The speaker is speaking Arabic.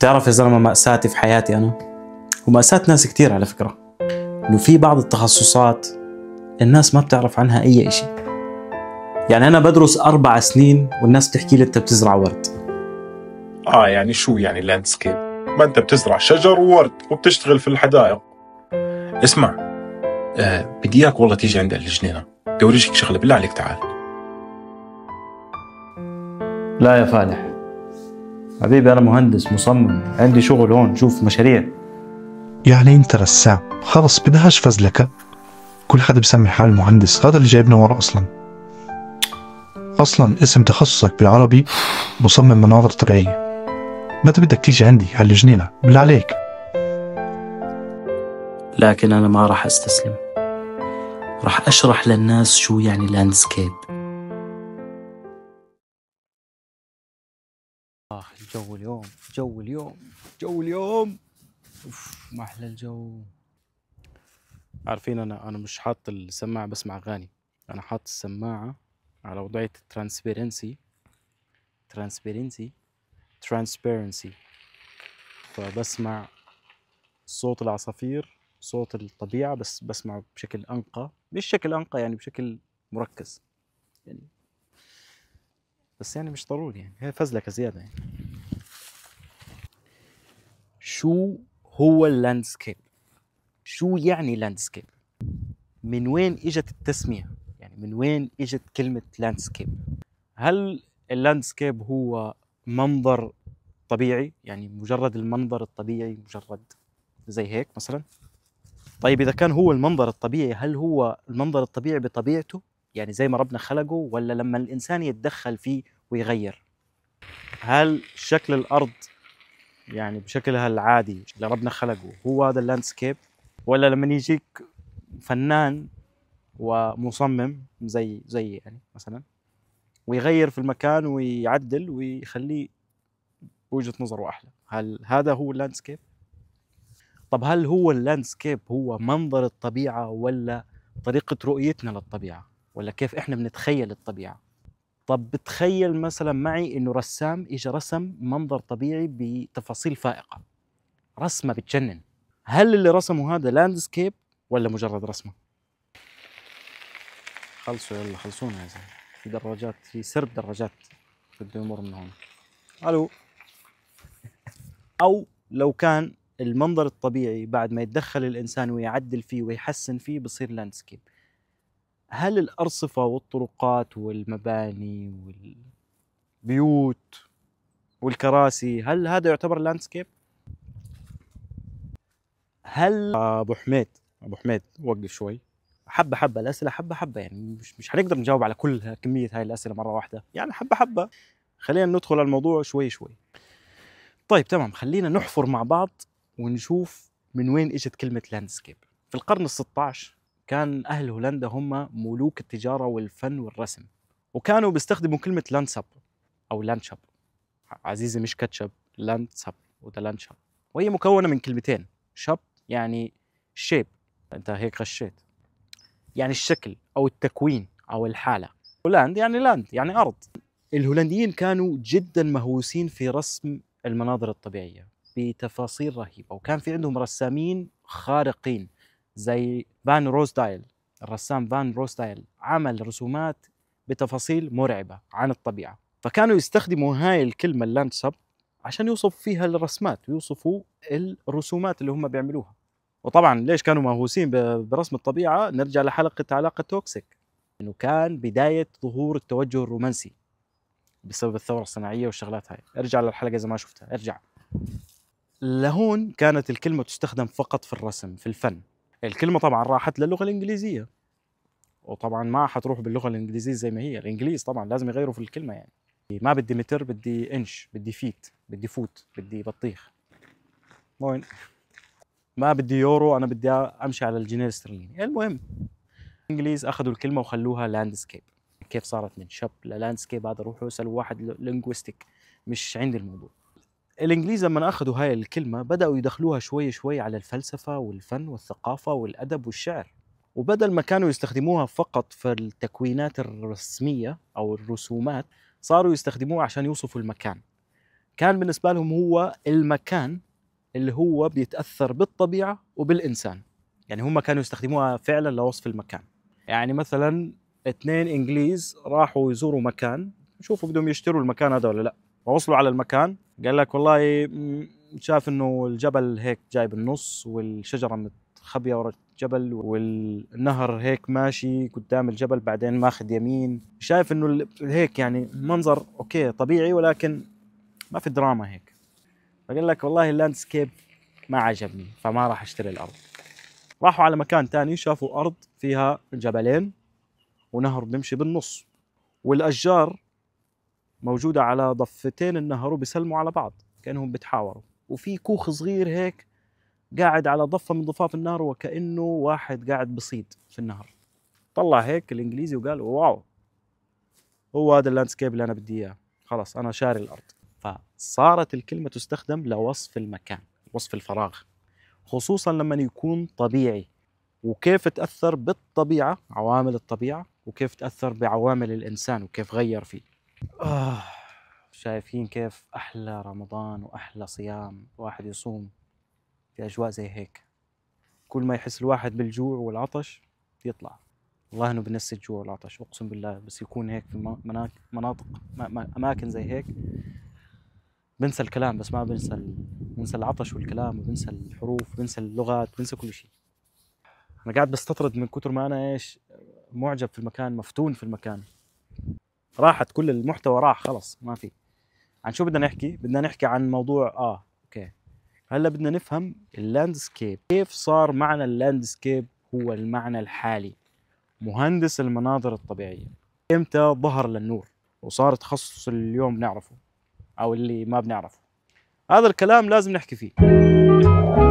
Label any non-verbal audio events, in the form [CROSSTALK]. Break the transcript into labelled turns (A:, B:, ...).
A: تعرف يا زلمه ماساتي في حياتي انا وماساه ناس كثير على فكره انه في بعض التخصصات الناس ما بتعرف عنها اي شيء يعني انا بدرس اربع سنين والناس بتحكي لي انت بتزرع ورد اه يعني شو يعني لاندسكيب ما انت بتزرع شجر وورد وبتشتغل في الحدائق اسمع آه بدي اياك والله تيجي عند الجنينه بدي اورجيك شغله بالله عليك تعال لا يا فالح حبيبي انا مهندس مصمم عندي شغل هون شوف مشاريع يعني انت رسام خلص بدهاش فزلكة كل حدا بسمي حاله مهندس هذا اللي جايبنا ورا اصلا اصلا اسم تخصصك بالعربي مصمم مناظر طبيعية متى بدك تيجي عندي على الجنينة بالله عليك لكن انا ما راح استسلم راح اشرح للناس شو يعني لاندسكيب جو اليوم جو اليوم جو اليوم اوف ما احلى الجو عارفين انا انا مش حاط السماعه بسمع اغاني انا حاط السماعه على وضعيه الترانسبيرنسي ترانسبيرنسي ترانسبيرنسي فبسمع صوت العصافير صوت الطبيعه بس بسمعه بشكل انقى مش شكل انقى يعني بشكل مركز يعني بس يعني مش ضروري يعني هي فزلكه زياده يعني شو هو اللاندسكيب شو يعني لاندسكيب من وين اجت التسميه يعني من وين اجت كلمه لاندسكيب هل اللاندسكيب هو منظر طبيعي يعني مجرد المنظر الطبيعي مجرد زي هيك مثلا طيب اذا كان هو المنظر الطبيعي هل هو المنظر الطبيعي بطبيعته يعني زي ما ربنا خلقه ولا لما الانسان يتدخل فيه ويغير هل شكل الارض يعني بشكلها العادي اللي ربنا خلقه هو هذا اللاندسكيب ولا لما يجيك فنان ومصمم زي زي يعني مثلا ويغير في المكان ويعدل ويخليه بوجهه نظره احلى هل هذا هو اللاندسكيب طب هل هو اللاندسكيب هو منظر الطبيعه ولا طريقه رؤيتنا للطبيعه ولا كيف احنا بنتخيل الطبيعه طب بتخيل مثلا معي انه رسام اجى رسم منظر طبيعي بتفاصيل فائقه رسمه بتجنن هل اللي رسمه هذا لاندسكيب ولا مجرد رسمه خلصوا يلا خلصونا يا زلمه في دراجات في سرب دراجات بده يمر من هون الو [LAUGHS] او لو كان المنظر الطبيعي بعد ما يتدخل الانسان ويعدل فيه ويحسن فيه بصير لاندسكيب هل الأرصفة والطرقات والمباني والبيوت والكراسي هل هذا يعتبر لاندسكيب؟ هل أبو حميد أبو حميد وقف شوي حبة حبة الأسئلة حبة حبة يعني مش مش حنقدر نجاوب على كل كمية هاي الأسئلة مرة واحدة يعني حبة حبة خلينا ندخل على الموضوع شوي شوي طيب تمام خلينا نحفر مع بعض ونشوف من وين اجت كلمة لاندسكيب في القرن ال 16 كان اهل هولندا هم ملوك التجاره والفن والرسم وكانوا بيستخدموا كلمه لانسب او لانشب عزيزي مش كاتشب لانسب وده لانشب وهي مكونه من كلمتين شاب يعني شيب انت هيك غشيت يعني الشكل او التكوين او الحاله هولند يعني لاند يعني ارض الهولنديين كانوا جدا مهووسين في رسم المناظر الطبيعيه بتفاصيل رهيبه وكان في عندهم رسامين خارقين زي فان روزدايل الرسام فان روزدايل عمل رسومات بتفاصيل مرعبة عن الطبيعة فكانوا يستخدموا هاي الكلمة اللاند عشان يوصف فيها الرسمات ويوصفوا الرسومات اللي هم بيعملوها وطبعا ليش كانوا مهووسين برسم الطبيعة نرجع لحلقة علاقة توكسيك انه كان بداية ظهور التوجه الرومانسي بسبب الثورة الصناعية والشغلات هاي ارجع للحلقة إذا ما شفتها ارجع لهون كانت الكلمة تستخدم فقط في الرسم في الفن الكلمه طبعا راحت للغه الانجليزيه وطبعا ما حتروح باللغه الانجليزيه زي ما هي الانجليز طبعا لازم يغيروا في الكلمه يعني ما بدي متر بدي انش بدي فيت بدي فوت بدي بطيخ وين ما بدي يورو انا بدي امشي على الجنيه الاسترليني المهم الانجليز اخذوا الكلمه وخلوها لاندسكيب كيف صارت من شب للاندسكيب هذا روحوا اسالوا واحد لينجويستيك مش عندي الموضوع الانجليز لما اخذوا هاي الكلمه بداوا يدخلوها شوي شوي على الفلسفه والفن والثقافه والادب والشعر وبدل ما كانوا يستخدموها فقط في التكوينات الرسميه او الرسومات صاروا يستخدموها عشان يوصفوا المكان كان بالنسبه لهم هو المكان اللي هو بيتاثر بالطبيعه وبالانسان يعني هم كانوا يستخدموها فعلا لوصف المكان يعني مثلا اثنين انجليز راحوا يزوروا مكان شوفوا بدهم يشتروا المكان هذا ولا لا وصلوا على المكان قال لك والله شاف انه الجبل هيك جاي بالنص والشجره متخبيه ورا الجبل والنهر هيك ماشي قدام الجبل بعدين ماخذ يمين شايف انه هيك يعني منظر اوكي طبيعي ولكن ما في دراما هيك فقال لك والله اللاندسكيب ما عجبني فما راح اشتري الارض راحوا على مكان ثاني شافوا ارض فيها جبلين ونهر بيمشي بالنص والاشجار موجوده على ضفتين النهر وبيسلموا على بعض كانهم بتحاوروا وفي كوخ صغير هيك قاعد على ضفه من ضفاف النهر وكانه واحد قاعد بصيد في النهر طلع هيك الانجليزي وقال واو هو هذا اللاندسكيب اللي انا بدي اياه خلاص انا شاري الارض فصارت الكلمه تستخدم لوصف المكان وصف الفراغ خصوصا لما يكون طبيعي وكيف تاثر بالطبيعه عوامل الطبيعه وكيف تاثر بعوامل الانسان وكيف غير فيه آه شايفين كيف احلى رمضان واحلى صيام الواحد يصوم في اجواء زي هيك كل ما يحس الواحد بالجوع والعطش يطلع والله انه بنسى الجوع والعطش اقسم بالله بس يكون هيك في مناطق اماكن زي هيك بنسى الكلام بس ما بنسى بنسى العطش والكلام وبنسى الحروف وبنسى اللغات بنسى كل شيء انا قاعد بستطرد من كتر ما انا ايش معجب في المكان مفتون في المكان راحت كل المحتوى راح خلص ما في عن شو بدنا نحكي بدنا نحكي عن موضوع اه اوكي هلا بدنا نفهم اللاندسكيب كيف صار معنى اللاندسكيب هو المعنى الحالي مهندس المناظر الطبيعيه امتى ظهر للنور وصار تخصص اليوم بنعرفه او اللي ما بنعرفه هذا الكلام لازم نحكي فيه